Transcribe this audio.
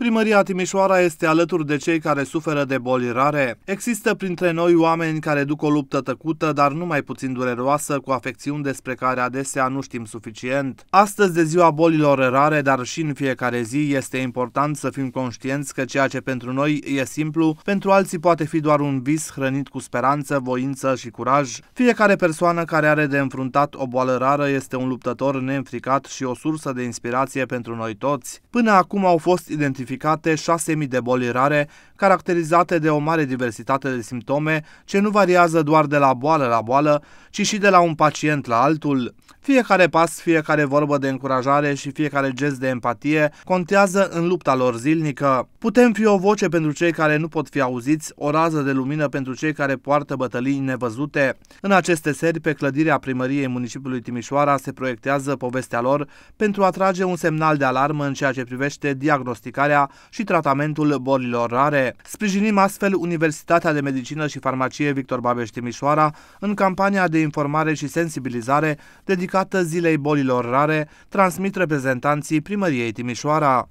Primăria Timișoara este alături de cei care suferă de boli rare. Există printre noi oameni care duc o luptă tăcută, dar nu mai puțin dureroasă, cu afecțiuni despre care adesea nu știm suficient. Astăzi de ziua bolilor rare, dar și în fiecare zi, este important să fim conștienți că ceea ce pentru noi e simplu, pentru alții poate fi doar un vis hrănit cu speranță, voință și curaj. Fiecare persoană care are de înfruntat o boală rară este un luptător neînfricat și o sursă de inspirație pentru noi toți. Până acum au fost identificate identificate 6.000 de boli rare, caracterizate de o mare diversitate de simptome, ce nu variază doar de la boală la boală, ci și de la un pacient la altul. Fiecare pas, fiecare vorbă de încurajare și fiecare gest de empatie contează în lupta lor zilnică. Putem fi o voce pentru cei care nu pot fi auziți, o rază de lumină pentru cei care poartă bătălii nevăzute. În aceste seri, pe clădirea primăriei municipiului Timișoara se proiectează povestea lor pentru a trage un semnal de alarmă în ceea ce privește diagnosticarea și tratamentul bolilor rare. Sprijinim astfel Universitatea de Medicină și Farmacie Victor Babeș Timișoara în campania de informare și sensibilizare dedicată dedicată Zilei Bolilor Rare transmit reprezentanții Primăriei Timișoara.